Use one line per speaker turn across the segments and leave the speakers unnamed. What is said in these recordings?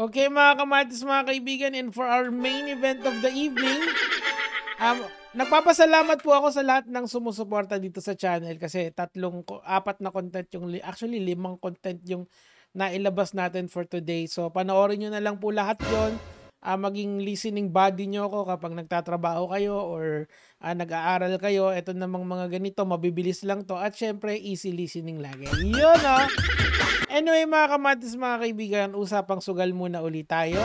Okay mga kamatis, mga kaibigan, and for our main event of the evening, um, nagpapasalamat po ako sa lahat ng sumusuporta dito sa channel kasi tatlong, apat na content yung, actually limang content yung nailabas natin for today. So panoorin nyo na lang po lahat yon uh, ah, maging listening body nyo ako kapag nagtatrabaho kayo or uh, nag-aaral kayo, eto namang mga ganito, mabibilis lang to, at syempre, easy listening lagi. Yun, Oh. Anyway, mga kamatis, mga kaibigan, usapang sugal muna ulit tayo.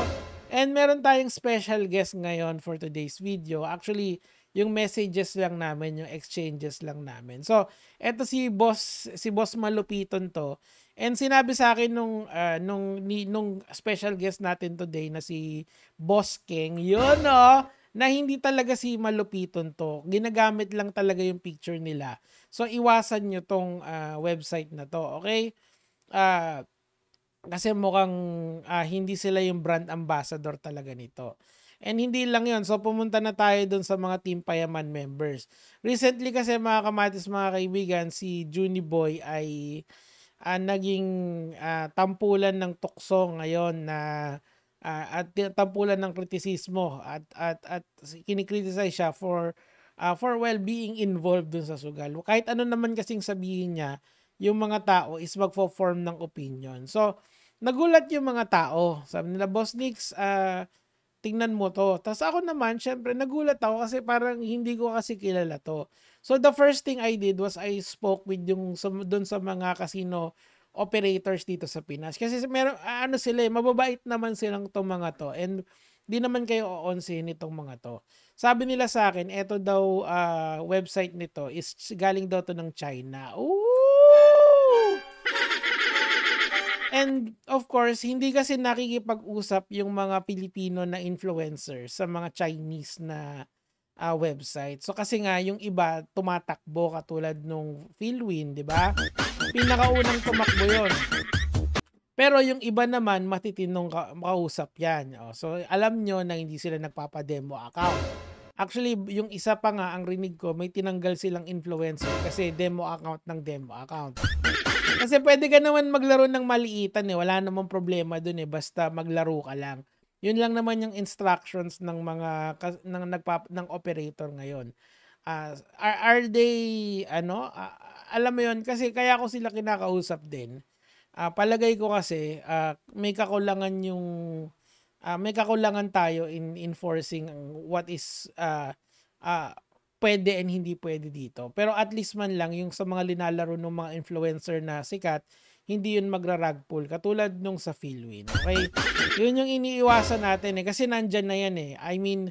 And meron tayong special guest ngayon for today's video. Actually, yung messages lang namin, yung exchanges lang namin. So, eto si Boss, si Boss Malupiton to. And sinabi sa akin nung uh, nung ni, nung special guest natin today na si Boss King, yun Oh, na hindi talaga si Malupiton to. Ginagamit lang talaga yung picture nila. So, iwasan nyo tong uh, website na to, okay? Uh, kasi mukhang uh, hindi sila yung brand ambassador talaga nito. And hindi lang yon So, pumunta na tayo dun sa mga Team Payaman members. Recently kasi mga kamatis, mga kaibigan, si Juni ay uh, naging uh, tampulan ng tukso ngayon na uh, uh, at tampulan ng kritisismo at at at kinikritisize siya for uh, for well being involved dun sa sugal. Kahit ano naman kasing sabihin niya, yung mga tao is magfo-form ng opinion. So, nagulat yung mga tao. Sabi nila, Boss Nix, uh, tingnan mo to. Tapos ako naman, syempre, nagulat ako kasi parang hindi ko kasi kilala to. So, the first thing I did was I spoke with yung sa, dun sa mga casino operators dito sa Pinas. Kasi meron, ano sila, eh, mababait naman silang itong mga to. And di naman kayo oonsin nitong mga to. Sabi nila sa akin, eto daw uh, website nito is galing daw to ng China. Ooh! And of course, hindi kasi nakikipag-usap yung mga Pilipino na influencers sa mga Chinese na uh, website. So kasi nga yung iba tumatakbo katulad nung Philwin, 'di ba? Pinakaunang tumakbo 'yon. Pero yung iba naman matitinong ka- makausap 'yan. Oh. so alam nyo na hindi sila nagpapa-demo account. Actually, yung isa pa nga ang rinig ko, may tinanggal silang influencer kasi demo account ng demo account. Kasi pwede ka naman maglaro ng maliitan eh. Wala namang problema dun eh. Basta maglaro ka lang. Yun lang naman yung instructions ng mga ng nagpa, ng operator ngayon. Uh, are, are they ano uh, alam mo yun kasi kaya ko sila kinakausap din. Uh, palagay ko kasi uh, may kakulangan yung uh, may kakulangan tayo in enforcing what is uh, uh, pwede and hindi pwede dito. Pero at least man lang yung sa mga linalaro ng mga influencer na sikat, hindi yun magra-rag pull. Katulad nung sa Philwin. Okay? Yun yung iniiwasan natin eh. Kasi nandyan na yan eh. I mean,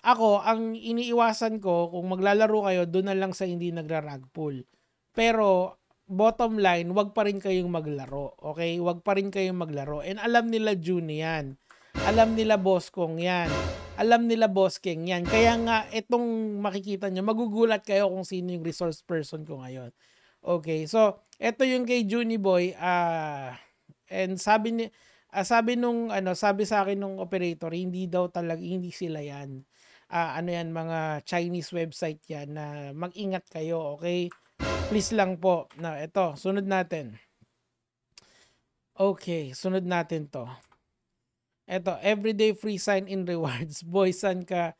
ako, ang iniiwasan ko, kung maglalaro kayo, doon na lang sa hindi nagra-rag pull. Pero, bottom line, wag pa rin kayong maglaro. Okay? Wag pa rin kayong maglaro. And alam nila June yan. Alam nila boss kong yan. Alam nila boss king yan. Kaya nga, itong makikita nyo, magugulat kayo kung sino yung resource person ko ngayon. Okay, so ito yung kay Juni Boy uh, and sabi ni uh, sabi nung ano, sabi sa akin nung operator, hindi daw talaga hindi sila 'yan. Uh, ano 'yan mga Chinese website 'yan na uh, mag-ingat kayo, okay? Please lang po. Na ito, sunod natin. Okay, sunod natin 'to. Ito, everyday free sign in rewards. Boy, san ka?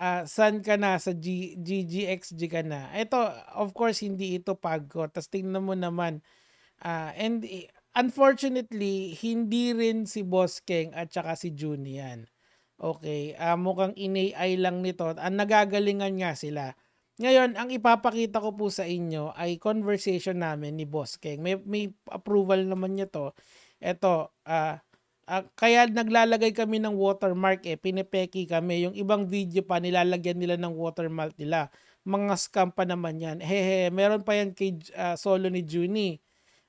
uh, ah, san ka na sa G, GGXG ka na. Ito, of course, hindi ito pagko. Tapos tingnan mo naman. Uh, and unfortunately, hindi rin si Boss Keng at saka si Junian. Okay, uh, mukhang inay lang nito. Ang nagagalingan nga sila. Ngayon, ang ipapakita ko po sa inyo ay conversation namin ni Boss Keng. May, may approval naman niya to. Ito, uh, Uh, kaya naglalagay kami ng watermark eh, pinepeki kami. Yung ibang video pa, nilalagyan nila ng watermark nila. Mga scam pa naman yan. Hehe, meron pa yan kay uh, solo ni Junie.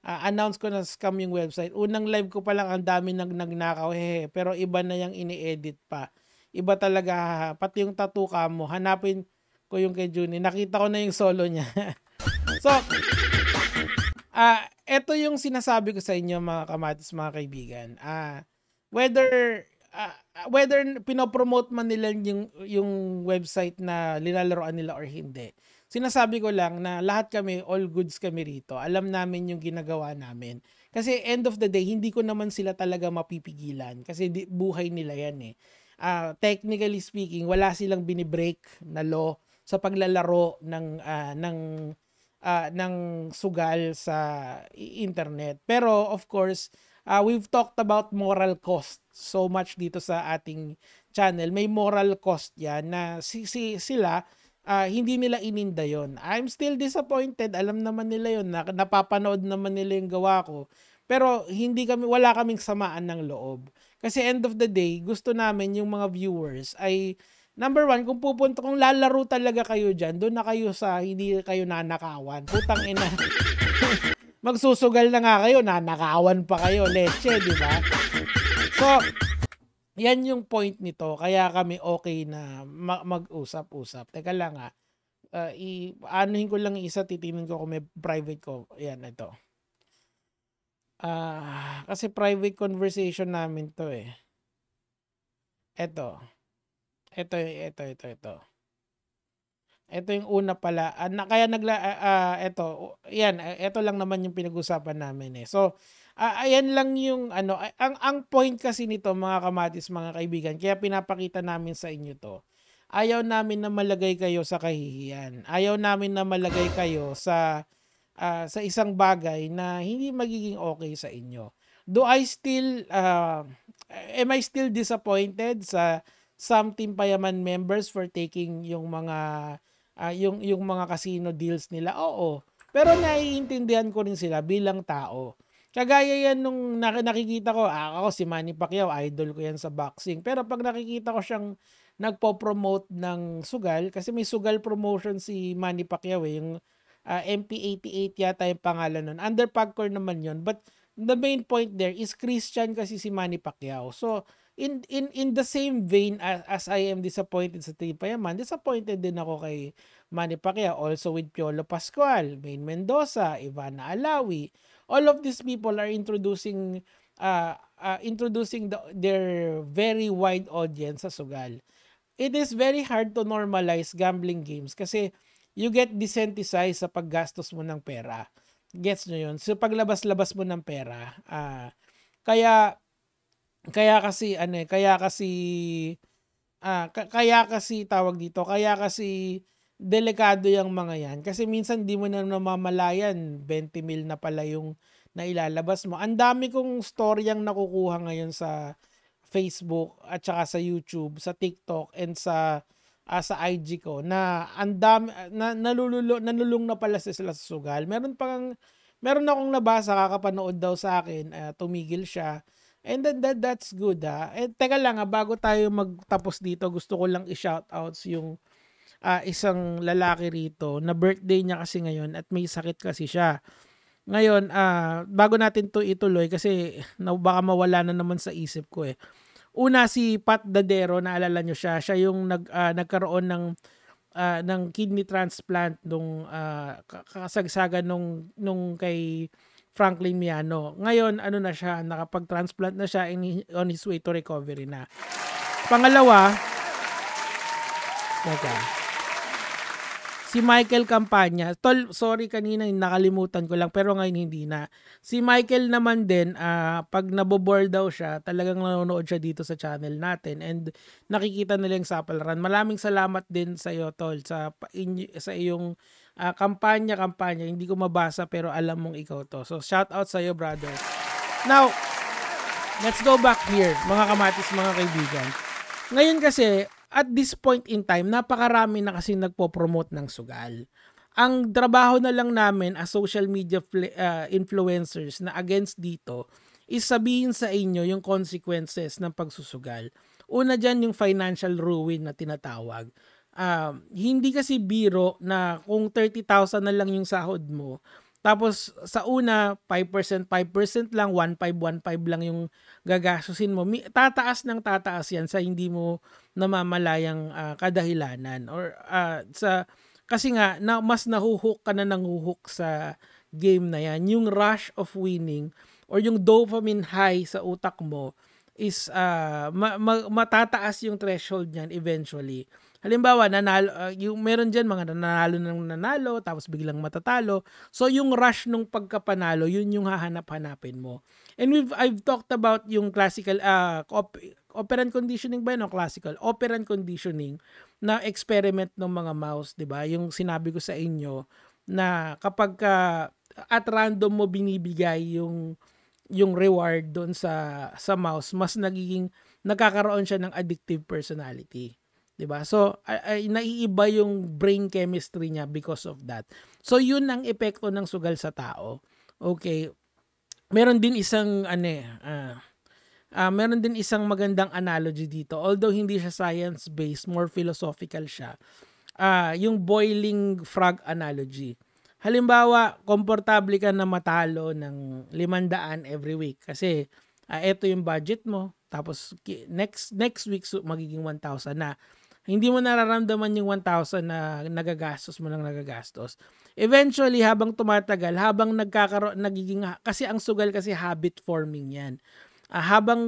Uh, ah, announce ko na scam yung website. Unang live ko pa lang, ang dami nang nagnakaw. Hehe, pero iba na yung ini-edit pa. Iba talaga, pati yung tattoo mo. Hanapin ko yung kay Junie. Nakita ko na yung solo niya. so, ah, uh, ito yung sinasabi ko sa inyo mga kamatis, mga kaibigan. Ah, uh, whether uh, whether pinopromote man nila yung yung website na linalaroan nila or hindi. Sinasabi ko lang na lahat kami all goods kami rito. Alam namin yung ginagawa namin. Kasi end of the day hindi ko naman sila talaga mapipigilan kasi di, buhay nila yan eh. Uh, technically speaking, wala silang binibreak na law sa paglalaro ng uh, ng uh, ng sugal sa internet. Pero of course, uh, we've talked about moral cost so much dito sa ating channel. May moral cost yan na si, si, sila, uh, hindi nila ininda yon. I'm still disappointed. Alam naman nila yon. Na, napapanood naman nila yung gawa ko. Pero hindi kami, wala kaming samaan ng loob. Kasi end of the day, gusto namin yung mga viewers ay Number one, kung pupunta, kung lalaro talaga kayo dyan, doon na kayo sa hindi kayo nanakawan. Putang ina. magsusugal na nga kayo, nanakawan pa kayo, leche, di ba? So, yan yung point nito. Kaya kami okay na mag-usap-usap. Teka lang ha. Uh, ah, i anuhin ko lang isa, titingnan ko kung may private ko. Yan, ito. Uh, kasi private conversation namin to eh. Ito. Ito, ito, ito, ito. Ito yung una pala. Uh, na, kaya nagla uh, ah, uh, ah, ito, yan, ito eh, lang naman yung pinag-usapan namin eh. So, uh, ayan lang yung ano, ang ang point kasi nito mga kamatis, mga kaibigan, kaya pinapakita namin sa inyo to. Ayaw namin na malagay kayo sa kahihiyan. Ayaw namin na malagay kayo sa uh, sa isang bagay na hindi magiging okay sa inyo. Do I still uh, am I still disappointed sa some Team Payaman members for taking yung mga uh, yung yung mga casino deals nila. Oo. Pero naiintindihan ko rin sila bilang tao. Kagaya yan nung nakikita ko, ah, ako si Manny Pacquiao, idol ko yan sa boxing. Pero pag nakikita ko siyang nagpo-promote ng sugal, kasi may sugal promotion si Manny Pacquiao eh, yung uh, ah, MP88 yata yung pangalan nun. Under Pagcor naman yon But the main point there is Christian kasi si Manny Pacquiao. So, in in in the same vein as, as I am disappointed sa Team Payaman, disappointed din ako kay Manny Pacquiao also with Piolo Pascual, Main Mendoza, Ivana Alawi. All of these people are introducing uh, uh introducing the, their very wide audience sa sugal. It is very hard to normalize gambling games kasi you get desensitized sa paggastos mo ng pera. Gets nyo yun? So, paglabas-labas mo ng pera, uh, kaya kaya kasi ano eh, kaya kasi ah, kaya kasi tawag dito, kaya kasi delikado yung mga yan kasi minsan di mo na namamalayan 20 mil na pala yung nailalabas mo. Ang dami kong storyang nakukuha ngayon sa Facebook at saka sa YouTube, sa TikTok and sa uh, sa IG ko na ang dami na, nalululo, nanulong na pala sila sa sugal. Meron pang meron na akong nabasa kakapanood daw sa akin, uh, tumigil siya And then that, that's good ha. Ah. And eh, teka lang ha, ah, bago tayo magtapos dito, gusto ko lang i-shoutouts shout yung uh, isang lalaki rito na birthday niya kasi ngayon at may sakit kasi siya. Ngayon, uh, bago natin to ituloy kasi na, baka mawala na naman sa isip ko eh. Una si Pat Dadero, naalala nyo siya, siya yung nag, uh, nagkaroon ng uh, ng kidney transplant nung uh, kasagsagan nung nung kay Franklin Miano. Ngayon, ano na siya, nakapag-transplant na siya and on his way to recovery na. Pangalawa, okay. si Michael Campanya. Tol, sorry kanina nakalimutan ko lang pero ngayon hindi na. Si Michael naman din, uh, pag nabobore daw siya, talagang nanonood siya dito sa channel natin and nakikita nila yung Sapalran. Maraming salamat din sa iyo, Tol, sa, in, sa iyong uh, kampanya, kampanya. Hindi ko mabasa pero alam mong ikaw to. So, shout out sa iyo brother. Now, let's go back here, mga kamatis, mga kaibigan. Ngayon kasi, at this point in time, napakarami na kasi nagpo-promote ng sugal. Ang trabaho na lang namin as social media uh, influencers na against dito is sabihin sa inyo yung consequences ng pagsusugal. Una dyan yung financial ruin na tinatawag um, hindi kasi biro na kung 30,000 na lang yung sahod mo, tapos sa una 5%, 5% lang, 1.5, 1.5 lang yung gagastusin mo. Tataas ng tataas 'yan sa hindi mo namamalayang uh, kadahilanan or uh, sa kasi nga na, mas nahuhuk ka na nanghuhuk sa game na 'yan. Yung rush of winning or yung dopamine high sa utak mo is uh, ma- ma- matataas yung threshold niyan eventually Halimbawa, nanalo, uh, yung, meron dyan mga nanalo ng nanalo, tapos biglang matatalo. So, yung rush nung pagkapanalo, yun yung hahanap-hanapin mo. And we've, I've talked about yung classical, uh, op- operant conditioning ba yun o classical? Operant conditioning na experiment ng mga mouse, di ba? Yung sinabi ko sa inyo na kapag uh, at random mo binibigay yung yung reward doon sa sa mouse, mas nagiging nagkakaroon siya ng addictive personality. 'di ba? So ay, naiiba yung brain chemistry niya because of that. So yun ang epekto ng sugal sa tao. Okay. Meron din isang ano eh, uh, uh, meron din isang magandang analogy dito. Although hindi siya science-based, more philosophical siya. Uh, yung boiling frog analogy. Halimbawa, komportable ka na matalo ng 500 every week kasi uh, ito yung budget mo. Tapos next next week so, magiging 1,000 na hindi mo nararamdaman yung 1,000 na nagagastos mo lang nagagastos. Eventually, habang tumatagal, habang nagkakaroon, nagiging, kasi ang sugal kasi habit forming yan. Uh, habang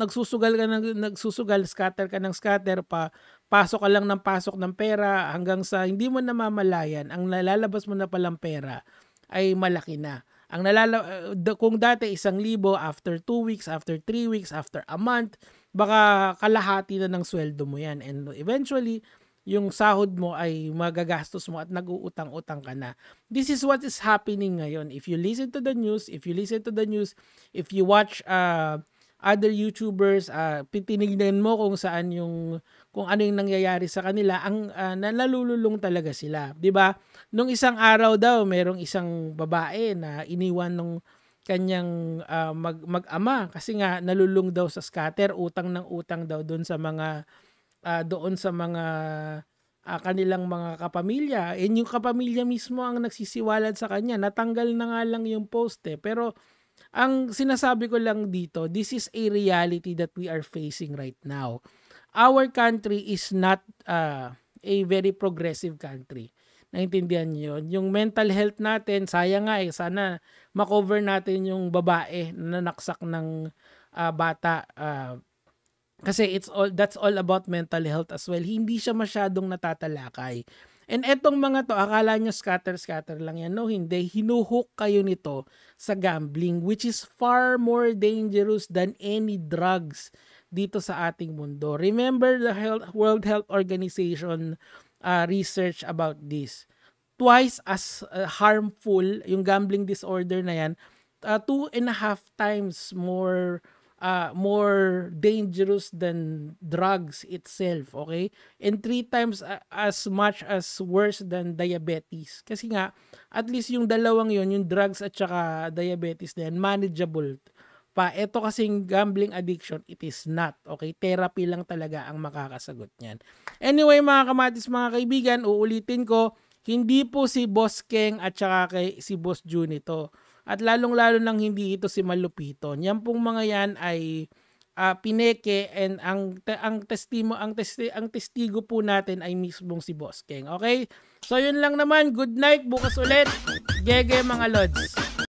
nagsusugal ka ng nagsusugal, scatter ka ng scatter pa, pasok ka lang ng pasok ng pera hanggang sa hindi mo namamalayan, ang nalalabas mo na palang pera ay malaki na. Ang nalala, eh, kung dati isang libo, after two weeks, after three weeks, after a month, baka kalahati na ng sweldo mo yan. And eventually, yung sahod mo ay magagastos mo at nag-uutang-utang ka na. This is what is happening ngayon. If you listen to the news, if you listen to the news, if you watch uh, other YouTubers, uh, titinignan mo kung saan yung kung ano yung nangyayari sa kanila, ang uh, nalululong talaga sila, 'di ba? Nung isang araw daw, merong isang babae na iniwan ng kanyang uh, mag mag-ama kasi nga nalulung daw sa scatter utang ng utang daw ah, doon sa mga uh, ah, doon sa mga uh, kanilang mga kapamilya and yung kapamilya mismo ang nagsisiwalat sa kanya natanggal na nga lang yung post eh pero ang sinasabi ko lang dito this is a reality that we are facing right now our country is not uh, a very progressive country Naintindihan niyo yun? Yung mental health natin, sayang nga eh, sana makover natin yung babae na naksak ng uh, bata. Uh, kasi it's all that's all about mental health as well. Hindi siya masyadong natatalakay. And etong mga to, akala nyo scatter-scatter lang yan. No, hindi. Hinuhook kayo nito sa gambling which is far more dangerous than any drugs dito sa ating mundo. Remember the Health, World Health Organization uh, research about this. Twice as uh, harmful yung gambling disorder na yan, uh, two and a half times more uh, more dangerous than drugs itself, okay? And three times uh, as much as worse than diabetes. Kasi nga, at least yung dalawang yon yung drugs at saka diabetes na yan, manageable pa. Ito kasing gambling addiction, it is not. Okay? Therapy lang talaga ang makakasagot niyan. Anyway, mga kamatis, mga kaibigan, uulitin ko, hindi po si Boss Keng at saka kay, si Boss Jun ito. At lalong-lalo nang hindi ito si Malupito. Yan pong mga yan ay uh, pineke and ang te, ang testimo ang testi, ang testigo po natin ay mismong si Boss Keng. Okay? So yun lang naman. Good night. Bukas ulit. Gege mga lods.